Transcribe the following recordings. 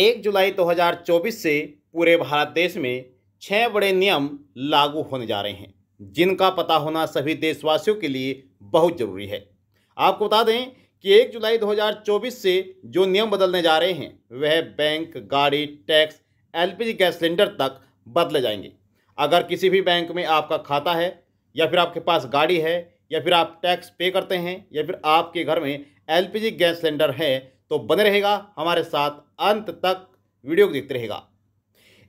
एक जुलाई 2024 से पूरे भारत देश में छः बड़े नियम लागू होने जा रहे हैं जिनका पता होना सभी देशवासियों के लिए बहुत ज़रूरी है आपको बता दें कि एक जुलाई 2024 से जो नियम बदलने जा रहे हैं वह बैंक गाड़ी टैक्स एलपीजी गैस सिलेंडर तक बदले जाएंगे अगर किसी भी बैंक में आपका खाता है या फिर आपके पास गाड़ी है या फिर आप टैक्स पे करते हैं या फिर आपके घर में एलपीजी गैस सिलेंडर है तो बने रहेगा हमारे साथ अंत तक वीडियो को देखते रहेगा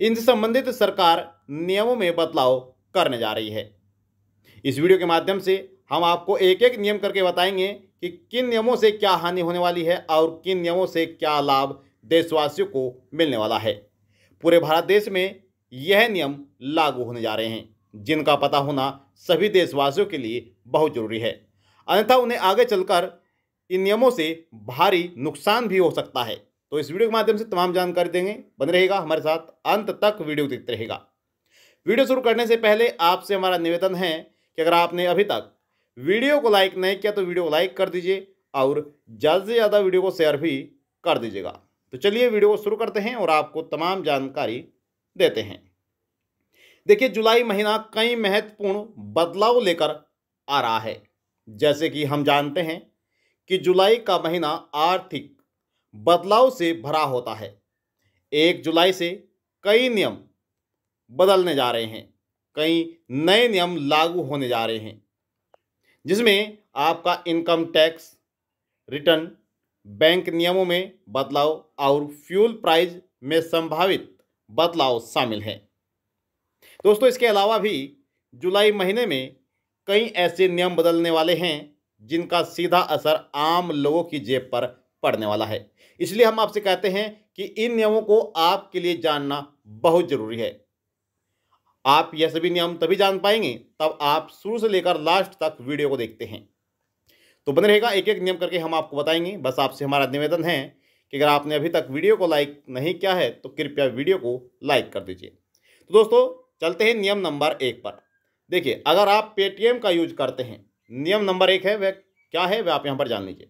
इनसे संबंधित सरकार नियमों में बदलाव करने जा रही है इस वीडियो के माध्यम से हम आपको एक एक नियम करके बताएंगे कि किन नियमों से क्या हानि होने वाली है और किन नियमों से क्या लाभ देशवासियों को मिलने वाला है पूरे भारत देश में यह नियम लागू होने जा रहे हैं जिनका पता होना सभी देशवासियों के लिए बहुत जरूरी है अन्यथा उन्हें आगे चलकर इन नियमों से भारी नुकसान भी हो सकता है तो इस वीडियो के माध्यम से तमाम जानकारी देंगे बन रहेगा हमारे साथ अंत तक वीडियो देखते रहेगा वीडियो शुरू करने से पहले आपसे हमारा निवेदन है कि अगर आपने अभी तक वीडियो को लाइक नहीं किया तो वीडियो को लाइक कर दीजिए और ज़्यादा से ज़्यादा वीडियो को शेयर भी कर दीजिएगा तो चलिए वीडियो को शुरू करते हैं और आपको तमाम जानकारी देते हैं देखिए जुलाई महीना कई महत्वपूर्ण बदलाव लेकर आ रहा है जैसे कि हम जानते हैं कि जुलाई का महीना आर्थिक बदलाव से भरा होता है एक जुलाई से कई नियम बदलने जा रहे हैं कई नए नियम लागू होने जा रहे हैं जिसमें आपका इनकम टैक्स रिटर्न बैंक नियमों में बदलाव और फ्यूल प्राइस में संभावित बदलाव शामिल हैं दोस्तों इसके अलावा भी जुलाई महीने में कई ऐसे नियम बदलने वाले हैं जिनका सीधा असर आम लोगों की जेब पर पड़ने वाला है इसलिए हम आपसे कहते हैं कि इन नियमों को आपके लिए जानना बहुत जरूरी है आप यह सभी नियम तभी जान पाएंगे तब आप शुरू से लेकर लास्ट तक वीडियो को देखते हैं तो बने रहेगा एक एक नियम करके हम आपको बताएंगे बस आपसे हमारा निवेदन है कि अगर आपने अभी तक वीडियो को लाइक नहीं किया है तो कृपया वीडियो को लाइक कर दीजिए तो दोस्तों चलते हैं नियम नंबर एक पर देखिए अगर आप पेटीएम का यूज करते हैं नियम नंबर एक है वह क्या है वह आप यहाँ पर जान लीजिए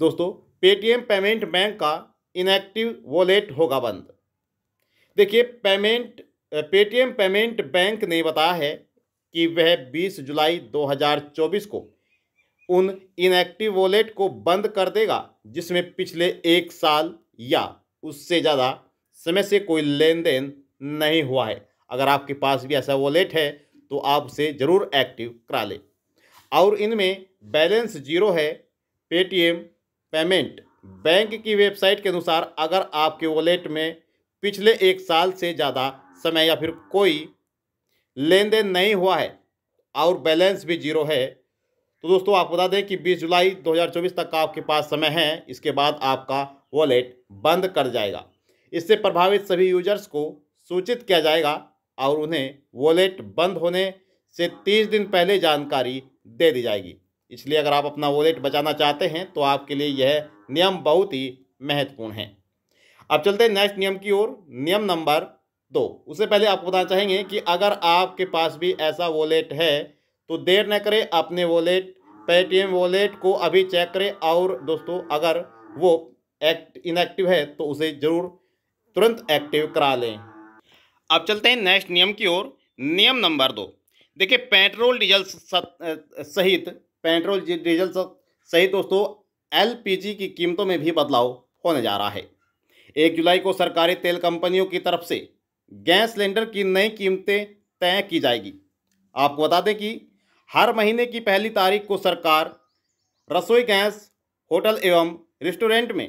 दोस्तों पेटीएम पेमेंट बैंक का इनएक्टिव वॉलेट होगा बंद देखिए पेमेंट पेटीएम पेमेंट बैंक ने बताया है कि वह 20 जुलाई 2024 को उन इनएक्टिव वॉलेट को बंद कर देगा जिसमें पिछले एक साल या उससे ज़्यादा समय से कोई लेन देन नहीं हुआ है अगर आपके पास भी ऐसा वॉलेट है तो आप उसे ज़रूर एक्टिव करा लें और इनमें बैलेंस जीरो है पेटीएम पेमेंट बैंक की वेबसाइट के अनुसार अगर आपके वॉलेट में पिछले एक साल से ज़्यादा समय या फिर कोई लेन देन नहीं हुआ है और बैलेंस भी जीरो है तो दोस्तों आपको बता दें कि 20 जुलाई 2024 तक का आपके पास समय है इसके बाद आपका वॉलेट बंद कर जाएगा इससे प्रभावित सभी यूजर्स को सूचित किया जाएगा और उन्हें वॉलेट बंद होने से 30 दिन पहले जानकारी दे दी जाएगी इसलिए अगर आप अपना वॉलेट बचाना चाहते हैं तो आपके लिए यह नियम बहुत ही महत्वपूर्ण है अब चलते हैं नेक्स्ट नियम की ओर नियम नंबर दो उससे पहले आपको बताना चाहेंगे कि अगर आपके पास भी ऐसा वॉलेट है तो देर न करें अपने वॉलेट पेटीएम वॉलेट को अभी चेक करें और दोस्तों अगर वो एक्ट इनएक्टिव है तो उसे ज़रूर तुरंत एक्टिव करा लें अब चलते हैं नेक्स्ट नियम की ओर नियम नंबर दो देखिए पेट्रोल डीजल सहित पेट्रोल डीजल सहित दोस्तों एलपीजी की कीमतों में भी बदलाव होने जा रहा है एक जुलाई को सरकारी तेल कंपनियों की तरफ से गैस सिलेंडर की नई कीमतें तय की जाएगी आपको बता दें कि हर महीने की पहली तारीख को सरकार रसोई गैस होटल एवं रेस्टोरेंट में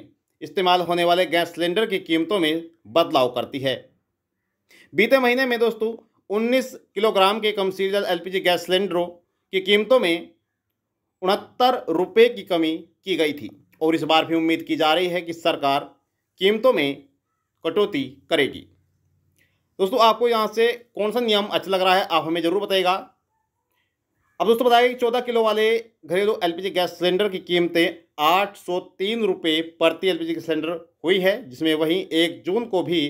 इस्तेमाल होने वाले गैस सिलेंडर की कीमतों में बदलाव करती है बीते महीने में दोस्तों 19 किलोग्राम के कम सीरियल एलपीजी गैस सिलेंडरों की कीमतों में उनहत्तर रुपये की कमी की गई थी और इस बार भी उम्मीद की जा रही है कि सरकार कीमतों में कटौती करेगी दोस्तों आपको यहाँ से कौन सा नियम अच्छा लग रहा है आप हमें ज़रूर बताइएगा अब दोस्तों बताइए कि चौदह किलो वाले घरेलू एलपीजी गैस सिलेंडर की कीमतें आठ सौ तीन रुपये प्रति एलपीजी सिलेंडर हुई है जिसमें वहीं एक जून को भी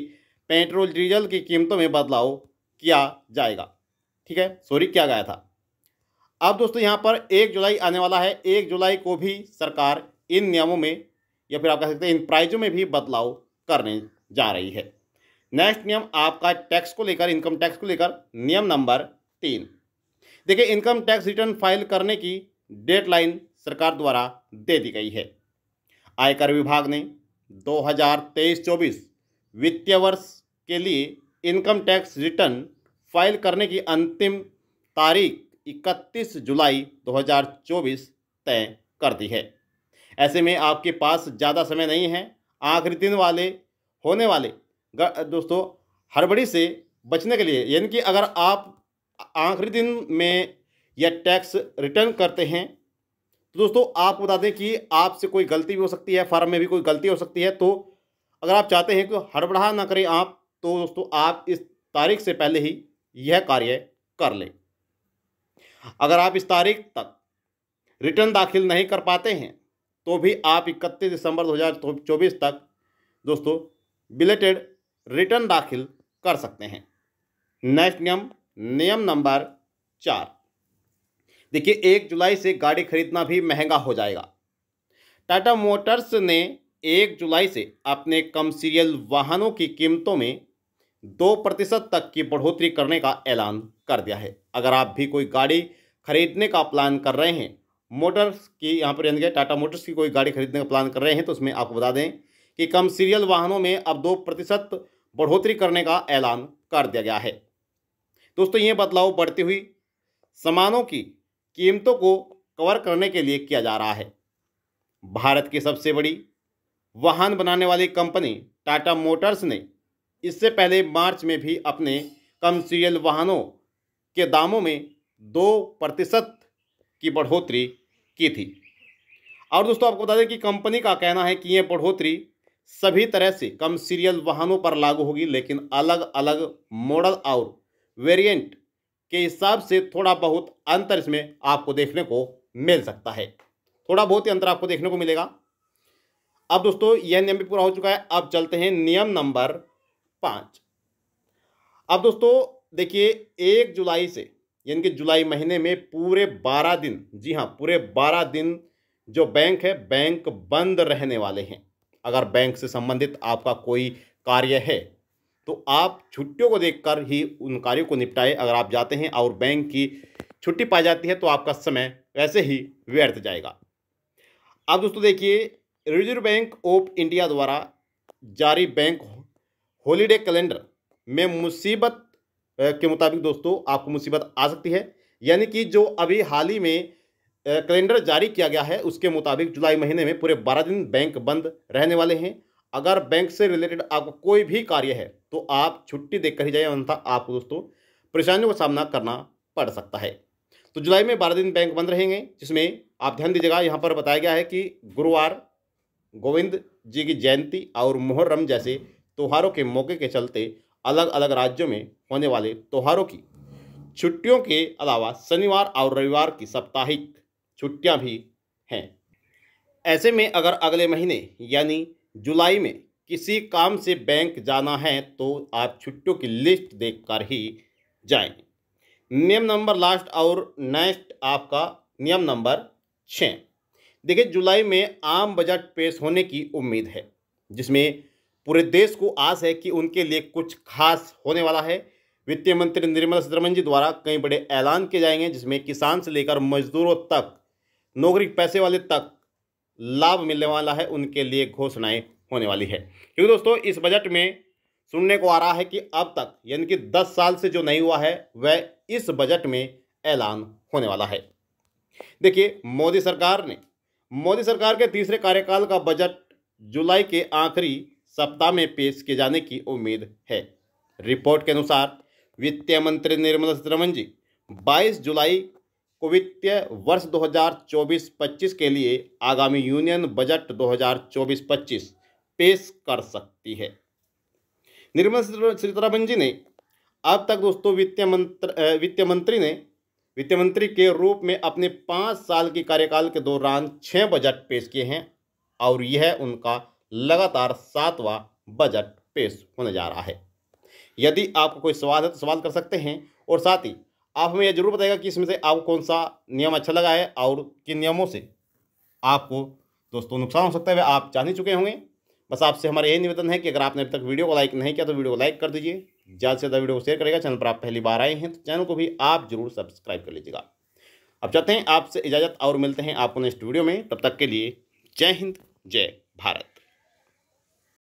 पेट्रोल डीजल की कीमतों में बदलाव किया जाएगा ठीक है सॉरी किया गया था अब दोस्तों यहाँ पर एक जुलाई आने वाला है एक जुलाई को भी सरकार इन नियमों में या फिर आप कह सकते हैं इन प्राइजों में भी बदलाव करने जा रही है नेक्स्ट नियम आपका टैक्स को लेकर इनकम टैक्स को लेकर नियम नंबर तीन देखिए इनकम टैक्स रिटर्न फाइल करने की डेडलाइन सरकार द्वारा दे दी गई है आयकर विभाग ने 2023-24 वित्तीय वर्ष के लिए इनकम टैक्स रिटर्न फाइल करने की अंतिम तारीख 31 जुलाई 2024 तय कर दी है ऐसे में आपके पास ज़्यादा समय नहीं है आखिरी दिन वाले होने वाले दोस्तों हड़बड़ी से बचने के लिए यानी कि अगर आप आखिरी दिन में यह टैक्स रिटर्न करते हैं तो दोस्तों आप बता दें कि आपसे कोई गलती भी हो सकती है फार्म में भी कोई गलती हो सकती है तो अगर आप चाहते हैं कि हड़बड़ा ना करें आप तो दोस्तों आप इस तारीख से पहले ही यह कार्य कर लें अगर आप इस तारीख तक रिटर्न दाखिल नहीं कर पाते हैं तो भी आप इकतीस दिसंबर 2024 तक दोस्तों बिलेटेड रिटर्न दाखिल कर सकते हैं नेक्स्ट नियम नियम नंबर चार देखिए एक जुलाई से गाड़ी खरीदना भी महंगा हो जाएगा टाटा मोटर्स ने एक जुलाई से अपने कम वाहनों की कीमतों में दो प्रतिशत तक की बढ़ोतरी करने का ऐलान कर दिया है अगर आप भी कोई गाड़ी खरीदने का प्लान कर रहे हैं मोटर्स की यहाँ पर यानी कि टाटा मोटर्स की कोई गाड़ी खरीदने का प्लान कर रहे हैं तो उसमें आपको बता दें कि कम सीरियल वाहनों में अब दो प्रतिशत बढ़ोतरी करने का ऐलान कर दिया गया है दोस्तों ये बदलाव बढ़ती हुई सामानों की कीमतों को कवर करने के लिए किया जा रहा है भारत की सबसे बड़ी वाहन बनाने वाली कंपनी टाटा मोटर्स ने इससे पहले मार्च में भी अपने कमर्शियल वाहनों के दामों में दो प्रतिशत की बढ़ोतरी की थी और दोस्तों आपको बता दें कि कंपनी का कहना है कि ये बढ़ोतरी सभी तरह से कम सीरियल वाहनों पर लागू होगी लेकिन अलग अलग मॉडल और वेरिएंट के हिसाब से थोड़ा बहुत अंतर इसमें आपको देखने को मिल सकता है थोड़ा बहुत ही अंतर आपको देखने को मिलेगा अब दोस्तों यह नियम भी पूरा हो चुका है अब चलते हैं नियम नंबर पाँच अब दोस्तों देखिए एक जुलाई से यानी कि जुलाई महीने में पूरे बारह दिन जी हाँ पूरे बारह दिन जो बैंक है बैंक बंद रहने वाले हैं अगर बैंक से संबंधित आपका कोई कार्य है तो आप छुट्टियों को देखकर ही उन कार्यों को निपटाएं अगर आप जाते हैं और बैंक की छुट्टी पाई जाती है तो आपका समय वैसे ही व्यर्थ जाएगा अब दोस्तों देखिए रिजर्व बैंक ऑफ इंडिया द्वारा जारी बैंक हॉलीडे कैलेंडर में मुसीबत के मुताबिक दोस्तों आपको मुसीबत आ सकती है यानी कि जो अभी हाल ही में कैलेंडर जारी किया गया है उसके मुताबिक जुलाई महीने में पूरे बारह दिन बैंक बंद रहने वाले हैं अगर बैंक से रिलेटेड आपको कोई भी कार्य है तो आप छुट्टी देकर ही जाए अन्यथा आपको दोस्तों परेशानियों का सामना करना पड़ सकता है तो जुलाई में बारह दिन बैंक बंद रहेंगे जिसमें आप ध्यान दीजिएगा यहाँ पर बताया गया है कि गुरुवार गोविंद जी की जयंती और मुहर्रम जैसे त्योहारों के मौके के चलते अलग अलग राज्यों में होने वाले त्योहारों की छुट्टियों के अलावा शनिवार और रविवार की साप्ताहिक छुट्टियां भी हैं ऐसे में अगर अगले महीने यानी जुलाई में किसी काम से बैंक जाना है तो आप छुट्टियों की लिस्ट देखकर ही जाएं नियम नंबर लास्ट और नेक्स्ट आपका नियम नंबर छः देखिए जुलाई में आम बजट पेश होने की उम्मीद है जिसमें पूरे देश को आस है कि उनके लिए कुछ खास होने वाला है वित्त मंत्री निर्मला सीतारमन जी द्वारा कई बड़े ऐलान किए जाएंगे जिसमें किसान से लेकर मजदूरों तक नौकरी पैसे वाले तक लाभ मिलने वाला है उनके लिए घोषणाएं होने वाली है क्योंकि दोस्तों इस बजट में सुनने को आ रहा है कि अब तक यानी कि 10 साल से जो नहीं हुआ है वह इस बजट में ऐलान होने वाला है देखिए मोदी सरकार ने मोदी सरकार के तीसरे कार्यकाल का बजट जुलाई के आखिरी सप्ताह में पेश किए जाने की उम्मीद है रिपोर्ट के अनुसार वित्तीय मंत्री निर्मला सीतारमन जी 22 जुलाई को वित्तीय वर्ष 2024-25 के लिए आगामी यूनियन बजट 2024-25 पेश कर सकती है निर्मला सीतारमन जी ने अब तक दोस्तों वित्तीय मंत्र वित्तीय मंत्री ने वित्त मंत्री के रूप में अपने पाँच साल के कार्यकाल के दौरान छः बजट पेश किए हैं और यह उनका लगातार सातवा बजट पेश होने जा रहा है यदि आपको कोई सवाल है तो सवाल कर सकते हैं और साथ ही आप हमें यह जरूर बताएगा कि इसमें से आपको कौन सा नियम अच्छा लगा है और किन नियमों से आपको दोस्तों नुकसान हो सकता है आप जान ही चुके होंगे बस आपसे हमारा यही निवेदन है कि अगर आपने अभी तक वीडियो को लाइक नहीं किया तो वीडियो को लाइक कर दीजिए ज़्यादा से ज़्यादा वीडियो को शेयर करेगा चैनल पर आप पहली बार आए हैं तो चैनल को भी आप जरूर सब्सक्राइब कर लीजिएगा अब चाहते हैं आपसे इजाज़त और मिलते हैं आपको नेक्स्ट वीडियो में तब तक के लिए जय हिंद जय भारत